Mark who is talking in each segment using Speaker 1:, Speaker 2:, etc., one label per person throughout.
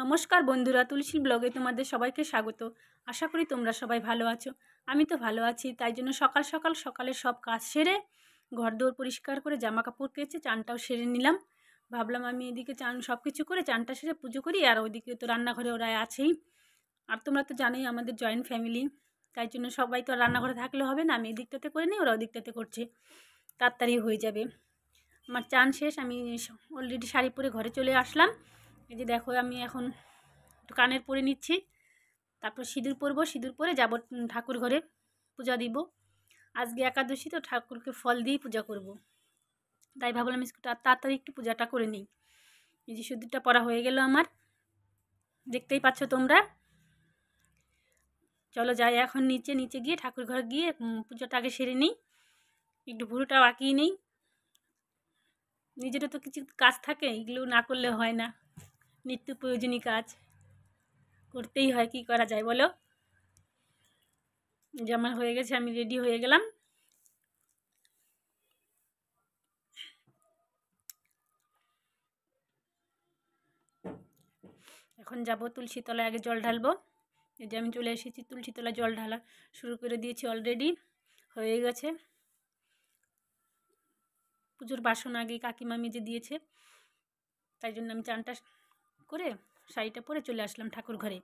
Speaker 1: নমস্কার বন্ধুরা তুলসী ব্লগে তোমাদের সবাইকে স্বাগত আশা করি তোমরা সবাই ভালো আছো আমি তো ভালো আছি তাই জন্য সকাল সকাল সকালে সব কাজ সেরে ঘর পরিষ্কার করে জামা কাপড় কেচে চানটাও সেরে নিলাম ভাবলাম আমি এদিকে চান সব কিছু করে চানটা সেরে পুজো করি আর ওইদিকে তো রান্নাঘরে ওরা আছেই আর তোমরা তো জানোই আমাদের জয়েন্ট ফ্যামিলি তাই জন্য সবাই তো রান্নাঘরে থাকলে হবে না আমি এদিকটাতে করে নিই ওরা ওদিকটাতে করছে তাড়াতাড়ি হয়ে যাবে আমার চান শেষ আমি অলরেডি শাড়ি পরে ঘরে চলে আসলাম এই যে দেখো আমি এখন একটু কানের পরে নিচ্ছি তারপর সিঁদুর পরবো সিঁদুর পরে যাব ঠাকুর ঘরে পূজা দিব আজকে একাদশী তো ঠাকুরকে ফল দিয়েই পূজা করব। তাই ভাবলাম তাড়াতাড়ি একটু পূজাটা করে নিই এই যে সিঁদুরটা পরা হয়ে গেল আমার দেখতেই পাচ্ছ তোমরা চলো যাই এখন নিচে নিচে গিয়ে ঠাকুর ঘরে গিয়ে পুজোটা আগে সেরে নিই একটু ভুরুটা আঁকিয়ে নিই নিজেরও তো কিছু কাজ থাকে এগুলো না করলে হয় না নিত্য প্রয়োজনীয় কাজ করতেই হয় কি করা যায় বলো যে আমার হয়ে গেছে আমি রেডি হয়ে গেলাম এখন যাব তুলসী তলায় আগে জল ঢালবো এই যে আমি চলে এসেছি তুলসী তলায় জল ঢালা শুরু করে দিয়েছি অলরেডি হয়ে গেছে পুজোর বাসন আগে কাকিমা মেজে দিয়েছে তাই জন্য আমি চানটা করে শাড়িটা পরে চলে আসলাম ঠাকুর ঘরে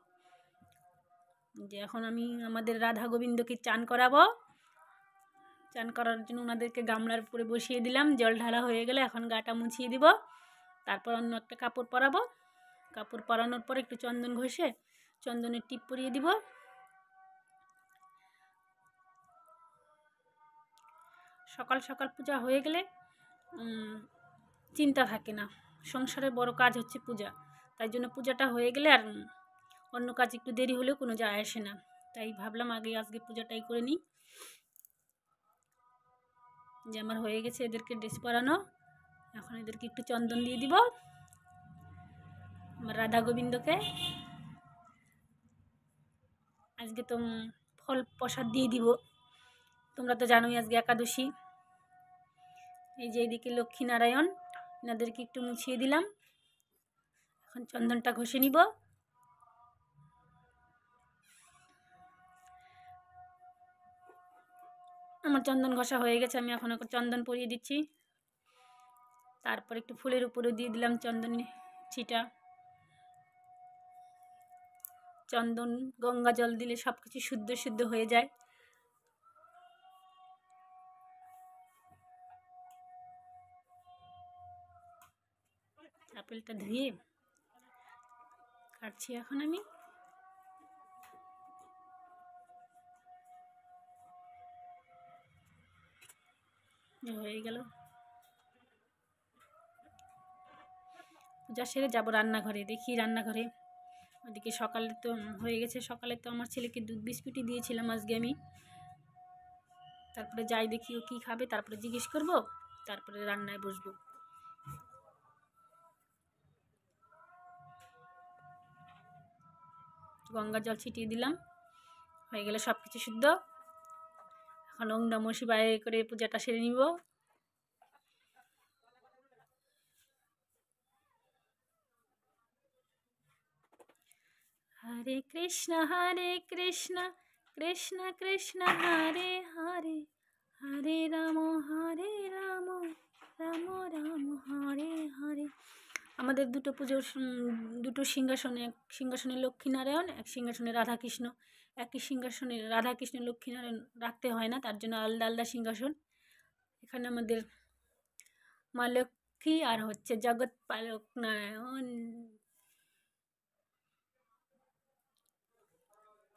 Speaker 1: যে এখন আমি আমাদের রাধা গোবিন্দকে চান করাবো চান করার জন্য ওনাদেরকে গামলার উপরে বসিয়ে দিলাম জল ঢালা হয়ে গেলে এখন গাটা মুছিয়ে দিব তারপর অন্য একটা কাপড় পরাবো কাপড় পরানোর পর একটু চন্দন ঘষে চন্দনের টিপ পরিয়ে দিব সকাল সকাল পূজা হয়ে গেলে চিন্তা থাকে না সংসারে বড় কাজ হচ্ছে পূজা তাই জন্য পূজাটা হয়ে গেলে আর অন্য কাজ একটু দেরি হলেও কোনো যায় আসে না তাই ভাবলাম আগে আজকে পূজাটাই করে নিই যে আমার হয়ে গেছে এদেরকে ড্রেস পরানো এখন এদেরকে একটু চন্দন দিয়ে দিব আমার রাধা গোবিন্দকে আজকে তো ফল প্রসাদ দিয়ে দিব তোমরা তো জানোই আজকে একাদশী এই যে এদিকে লক্ষ্মীনারায়ণ এনাদেরকে একটু মুছিয়ে দিলাম এখন চন্দনটা ঘষে নিব আমার চন্দন ঘষা হয়ে গেছে আমি এখন চন্দন পরিয়ে দিচ্ছি তারপর একটু ফুলের উপরে দিয়ে দিলাম চন্দন ছিটা চন্দন গঙ্গা জল দিলে সব কিছু শুদ্ধ শুদ্ধ হয়ে যায় আপেলটা ধুয়ে কাটছি এখন আমি হয়ে গেল পূজা সেরে যাব রান্নাঘরে দেখি রান্নাঘরে ওদিকে সকালে তো হয়ে গেছে সকালে তো আমার ছেলেকে দুধ বিস্কুটই দিয়েছিলাম আজকে আমি তারপরে যাই দেখি ও কী খাবে তারপরে জিজ্ঞেস করব তারপরে রান্নায় বসবো গঙ্গা জল ছিটিয়ে দিলাম হয়ে গেলে সব কিছু শুদ্ধ এখন ওং মশি বাইরে করে পূজাটা সেরে নিব হরে কৃষ্ণ হরে কৃষ্ণ কৃষ্ণ কৃষ্ণ হরে হরে হরে রাম হরে রাম রাম রাম হরে হরে আমাদের দুটো পুজোর দুটো সিংহাসনে এক সিংহাসনে লক্ষ্মীনারায়ণ এক সিংহাসনে রাধাকৃষ্ণ একই সিংহাসনে রাধাকৃষ্ণ লক্ষ্মীনারায়ণ রাখতে হয় না তার জন্য আলাদা আলাদা সিংহাসন এখানে আমাদের মা লক্ষ্মী আর হচ্ছে জগৎ পালক নারায়ণ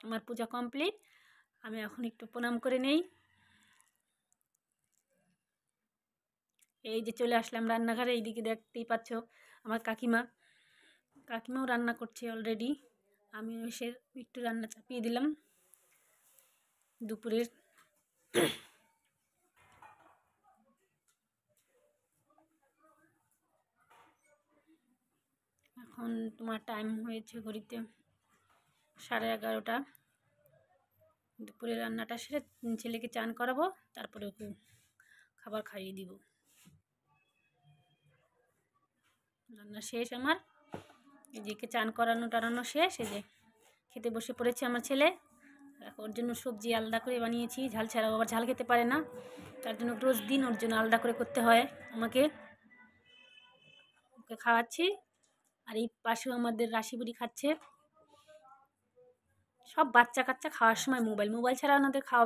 Speaker 1: আমার পূজা কমপ্লিট আমি এখন একটু প্রণাম করে নেই এই যে চলে আসলাম রান্নাঘরে এইদিকে দেখতেই পাচ্ছ আমার কাকিমা কাকিমাও রান্না করছে অলরেডি আমি এসে একটু রান্না চাপিয়ে দিলাম দুপুরের এখন তোমার টাইম হয়েছে ঘড়িতে সাড়ে এগারোটা দুপুরে রান্নাটা সেরে ছেলেকে চান করাবো তারপরে ওকে খাবার খাইয়ে দিব রান্না শেষ আমার এদিকে চান করানো টানানো শেষ এই যে খেতে বসে পড়েছে আমার ছেলে ওর জন্য সবজি আলাদা করে বানিয়েছি ঝাল ছাড়াও আবার ঝাল খেতে পারে না তার জন্য রোজ দিন ওর জন্য আলাদা করে করতে হয় আমাকে ওকে খাওয়াচ্ছি আর এই পাশেও আমাদের রাশিবুড়ি খাচ্ছে সব বাচ্চা কাচ্চা খাওয়ার সময় মোবাইল মোবাইল ছাড়া ওনাদের খাওয়া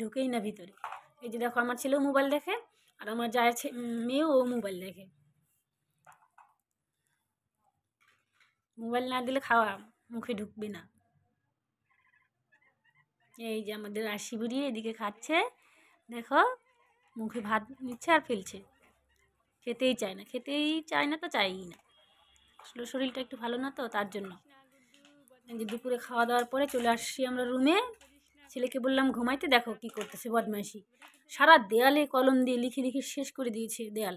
Speaker 1: ঢুকেই না ভিতরে এই যে দেখো আমার ছেলেও মোবাইল দেখে আর আমার যায় মেয়েও ও মোবাইল দেখে মোবাইল না দিলে খাওয়া মুখে ঢুকবে না এই যে আমাদের আশি বুড়ি এদিকে খাচ্ছে দেখো মুখে ভাত নিচ্ছে আর ফেলছে খেতেই চায় না খেতেই চায় না তো চাইই না আসলে শরীরটা একটু ভালো না তো তার জন্য যে দুপুরে খাওয়া দাওয়ার পরে চলে আসছি আমরা রুমে ছেলেকে বললাম ঘুমাইতে দেখো কি করতেছে বদমাইশি সারা দেয়ালে কলম দিয়ে লিখে লিখে শেষ করে দিয়েছে দেয়াল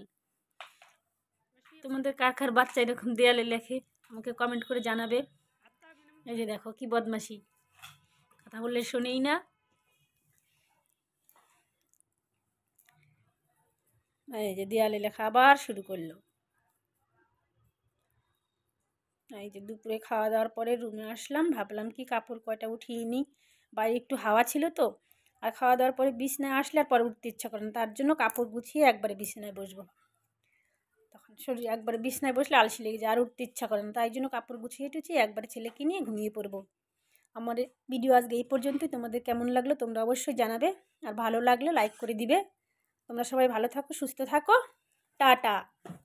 Speaker 1: তোমাদের কারখার বাচ্চা এরকম দেয়ালে লেখে আমাকে কমেন্ট করে জানাবে এই যে দেখো কি বদমাসি কথা বললে শোনেই না এই যে দেয়ালে লেখা আবার শুরু করলো এই যে দুপুরে খাওয়া দাওয়ার পরে রুমে আসলাম ভাবলাম কি কাপড় কয়টা উঠিয়ে নিই বাইরে একটু হাওয়া ছিল তো আর খাওয়া দাওয়ার পরে বিছনায় আসলে আর পরে উঠতে ইচ্ছা করেন তার জন্য কাপড় গুছিয়ে একবারে বিছনায় বসবো শরীর একবার বিছনায় বসলে আলসি লেগে যায় আর উঠতে ইচ্ছা করে না তাই জন্য কাপড় গুছিয়ে টুছিয়ে একবার ছেলেকে নিয়ে ঘুমিয়ে পড়বো আমার ভিডিও আজকে এই পর্যন্তই তোমাদের কেমন লাগলো তোমরা অবশ্যই জানাবে আর ভালো লাগলে লাইক করে দিবে তোমরা সবাই ভালো থাকো সুস্থ থাকো টাটা